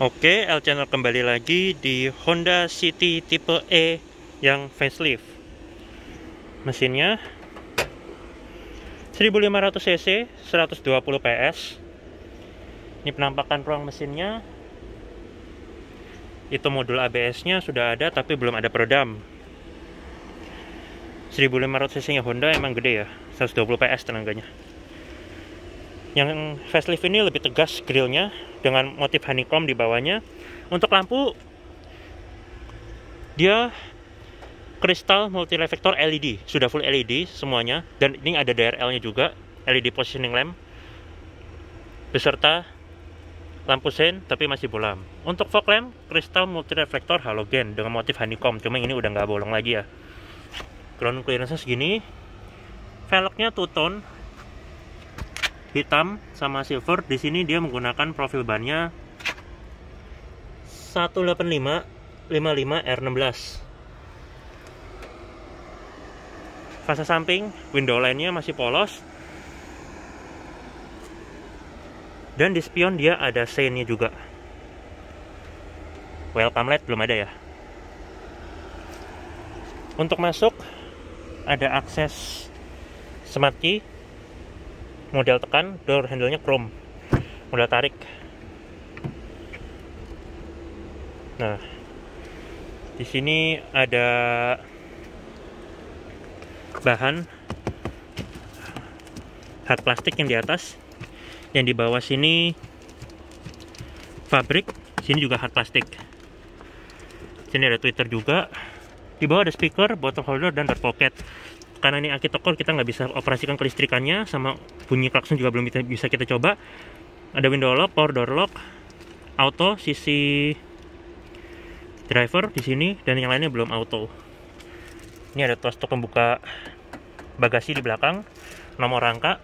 Oke, L channel kembali lagi di Honda City tipe E yang facelift. Mesinnya 1500 cc, 120 PS. Ini penampakan ruang mesinnya. Itu modul ABS-nya sudah ada tapi belum ada peredam. 1500 cc-nya Honda emang gede ya, 120 PS tenaganya. Yang facelift ini lebih tegas grillnya dengan motif honeycomb di bawahnya. Untuk lampu dia kristal multi reflektor LED, sudah full LED semuanya dan ini ada DRL-nya juga, LED positioning lamp beserta lampu sein, tapi masih bolam. Untuk fog lamp kristal multi reflektor halogen dengan motif honeycomb, cuma ini udah nggak bolong lagi ya. Ground clearance nya segini. Velgnya two tone hitam sama silver di sini dia menggunakan profil bannya 185 55 R16 fase samping window lainnya masih polos dan di spion dia ada seinnya juga welcome light belum ada ya untuk masuk ada akses smart key model tekan door handle-nya chrome model tarik nah di sini ada bahan hard plastik yang di atas yang di bawah sini fabric. sini juga hard plastik sini ada twitter juga di bawah ada speaker, bottle holder, dan door pocket karena ini aki tokor kita nggak bisa operasikan kelistrikannya sama bunyi klakson juga belum bisa kita coba ada window lock, power door lock, auto sisi driver di sini dan yang lainnya belum auto. Ini ada tuas untuk membuka bagasi di belakang, nomor rangka,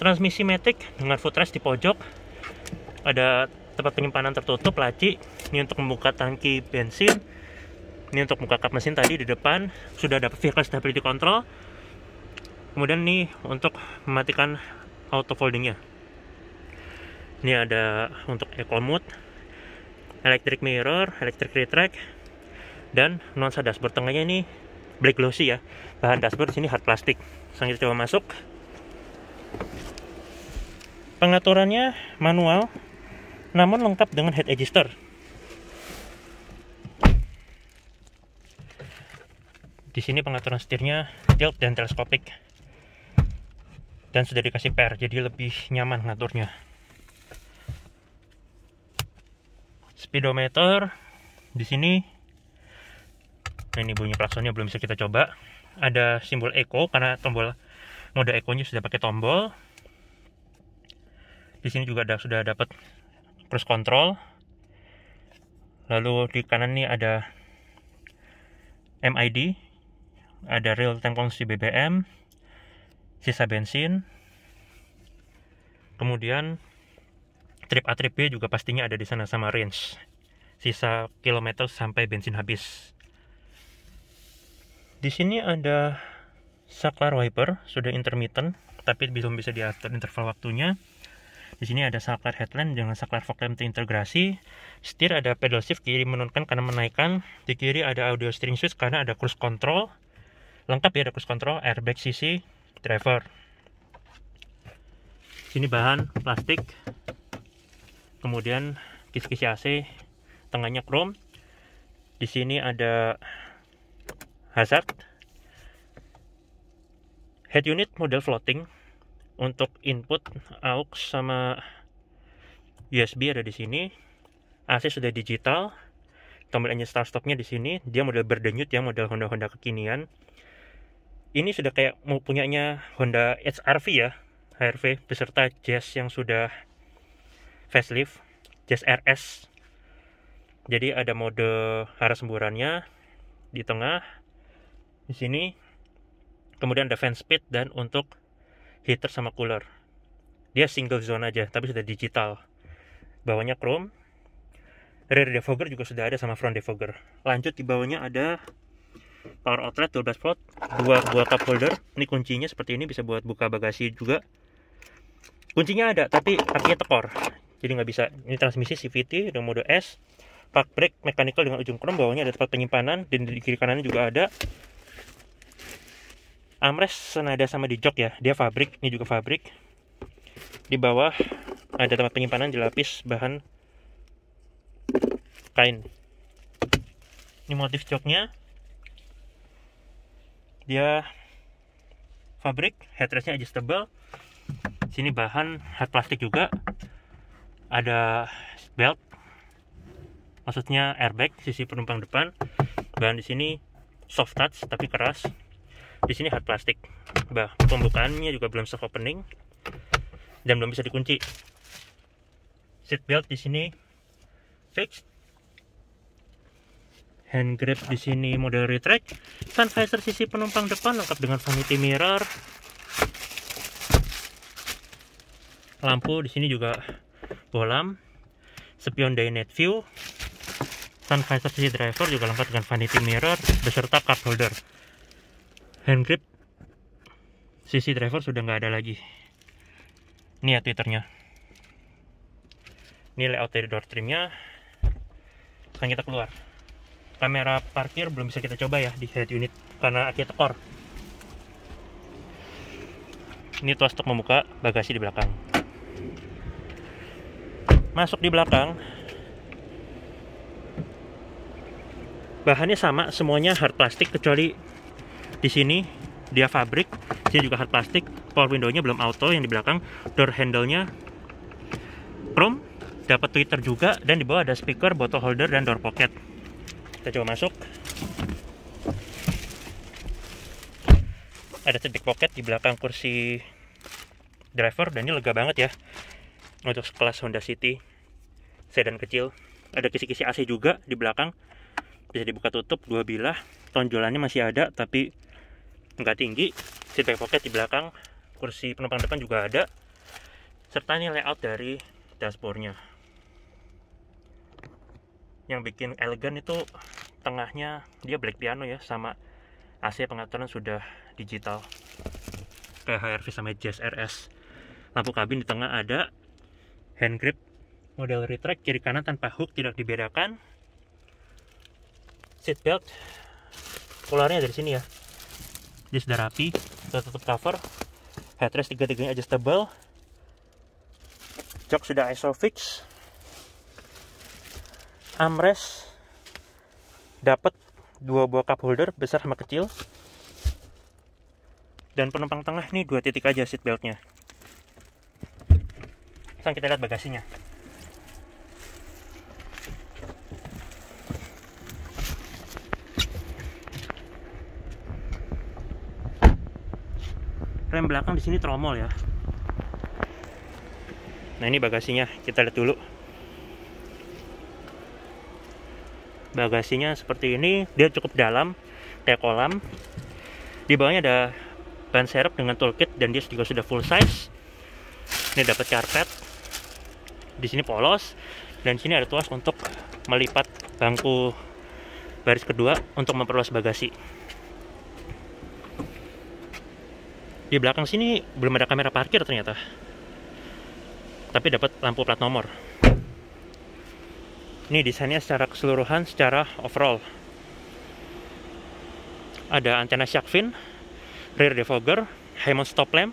transmisi matic dengan footrest di pojok, ada tempat penyimpanan tertutup, laci, ini untuk membuka tangki bensin, ini untuk buka kap mesin tadi di depan sudah dapat vehicle stability control kemudian nih untuk mematikan auto foldingnya ini ada untuk eco mode electric mirror electric retract dan nuansa dashboard tengahnya ini black glossy ya bahan dashboard sini hard plastik sekarang coba masuk pengaturannya manual namun lengkap dengan head adjuster di sini pengaturan setirnya tilt dan teleskopik dan sudah dikasih per jadi lebih nyaman ngaturnya speedometer di sini nah ini bunyi klaksonnya belum bisa kita coba ada simbol eco karena tombol mode eco-nya sudah pakai tombol di sini juga ada sudah dapat cruise control lalu di kanan ini ada MID ada real time konsumsi BBM, sisa bensin, kemudian trip A trip B juga pastinya ada di sana sama range, sisa kilometer sampai bensin habis. Di sini ada saklar wiper sudah intermittent tapi belum bisa diatur interval waktunya. Di sini ada saklar headlamp dengan saklar fog lamp terintegrasi. Setir ada pedal shift kiri menurunkan karena menaikkan. Di kiri ada audio steering switch karena ada cruise control lengkap ya ada cruise control airbag sisi driver sini bahan plastik kemudian kisi-kisi AC tengahnya chrome di sini ada hazard head unit model floating untuk input aux sama USB ada di sini AC sudah digital tombol engine start stopnya di sini dia model berdenyut ya model Honda Honda kekinian ini sudah kayak mau punyanya Honda HRV ya HRV beserta Jazz yang sudah facelift Jazz RS jadi ada mode arah semburannya di tengah di sini kemudian ada fan speed dan untuk heater sama cooler dia single zone aja tapi sudah digital bawahnya chrome rear defogger juga sudah ada sama front defogger lanjut di bawahnya ada power outlet 12 volt dua buah cup holder ini kuncinya seperti ini bisa buat buka bagasi juga kuncinya ada tapi artinya tekor jadi nggak bisa ini transmisi CVT dengan mode S park brake mechanical dengan ujung krom bawahnya ada tempat penyimpanan dan di kiri kanannya juga ada amres senada sama di jok ya dia fabrik ini juga fabrik di bawah ada tempat penyimpanan dilapis bahan kain ini motif joknya dia fabrik headrestnya adjustable sini bahan hard plastik juga ada belt maksudnya airbag sisi penumpang depan bahan di sini soft touch tapi keras di sini hard plastik bah pembukaannya juga belum soft opening dan belum bisa dikunci seat belt di sini fixed hand grip di sini model retract sun visor sisi penumpang depan lengkap dengan vanity mirror lampu di sini juga bolam spion day night view sun visor sisi driver juga lengkap dengan vanity mirror beserta cup holder hand grip sisi driver sudah nggak ada lagi ini ya twitternya ini layout dari door trimnya sekarang kita keluar kamera parkir belum bisa kita coba ya di head unit karena aki tekor ini tuas untuk membuka bagasi di belakang masuk di belakang bahannya sama semuanya hard plastik kecuali di sini dia fabric. dia juga hard plastik power window-nya belum auto yang di belakang door handle-nya chrome dapat twitter juga dan di bawah ada speaker botol holder dan door pocket kita coba masuk ada titik pocket di belakang kursi driver dan ini lega banget ya untuk sekelas Honda City sedan kecil ada kisi-kisi AC juga di belakang bisa dibuka tutup dua bilah tonjolannya masih ada tapi nggak tinggi seat pocket di belakang kursi penumpang depan juga ada serta ini layout dari dashboardnya yang bikin elegan itu tengahnya dia black piano ya sama AC pengaturan sudah digital kayak HRV sama Jazz RS lampu kabin di tengah ada hand grip model retract kiri kanan tanpa hook tidak dibedakan seat belt keluarnya dari sini ya dia sudah rapi sudah tutup cover headrest tiga-tiganya adjustable jok sudah Isofix. Amres dapat dua buah cup holder besar sama kecil dan penumpang tengah nih dua titik aja seat beltnya sekarang kita lihat bagasinya rem belakang di sini tromol ya nah ini bagasinya kita lihat dulu bagasinya seperti ini dia cukup dalam kayak kolam di bawahnya ada ban serep dengan toolkit dan dia juga sudah full size ini dapat karpet di sini polos dan sini ada tuas untuk melipat bangku baris kedua untuk memperluas bagasi di belakang sini belum ada kamera parkir ternyata tapi dapat lampu plat nomor ini desainnya secara keseluruhan secara overall ada antena shark fin rear defogger Hammond stop lamp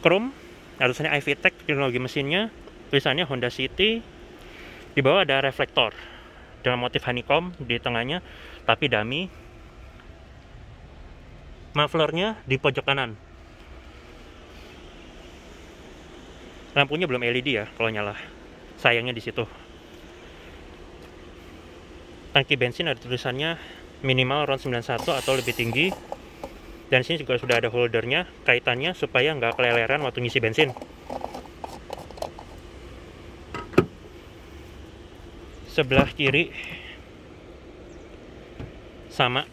chrome ada tulisannya Ivy Tech teknologi mesinnya tulisannya Honda City di bawah ada reflektor dengan motif honeycomb di tengahnya tapi dummy mufflernya di pojok kanan lampunya belum LED ya kalau nyala sayangnya di situ tangki bensin ada tulisannya minimal RON 91 atau lebih tinggi dan sini juga sudah ada holdernya kaitannya supaya nggak keleleran waktu ngisi bensin sebelah kiri sama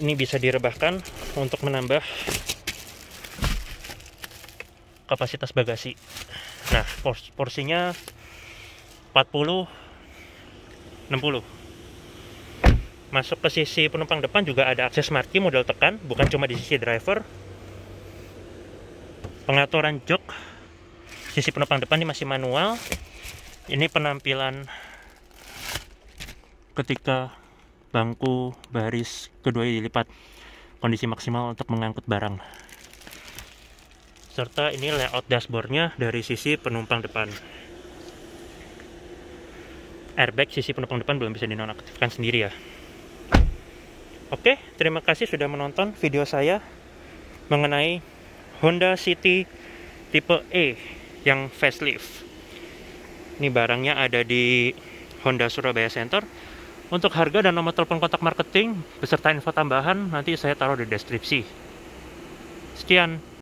ini bisa direbahkan untuk menambah kapasitas bagasi nah pors porsinya 40 60 masuk ke sisi penumpang depan juga ada akses marki model tekan bukan cuma di sisi driver pengaturan jok sisi penumpang depan ini masih manual ini penampilan ketika bangku baris kedua dilipat kondisi maksimal untuk mengangkut barang serta ini layout dashboardnya dari sisi penumpang depan airbag sisi penumpang depan belum bisa dinonaktifkan sendiri ya oke terima kasih sudah menonton video saya mengenai Honda City tipe E yang facelift ini barangnya ada di Honda Surabaya Center untuk harga dan nomor telepon kontak marketing beserta info tambahan nanti saya taruh di deskripsi sekian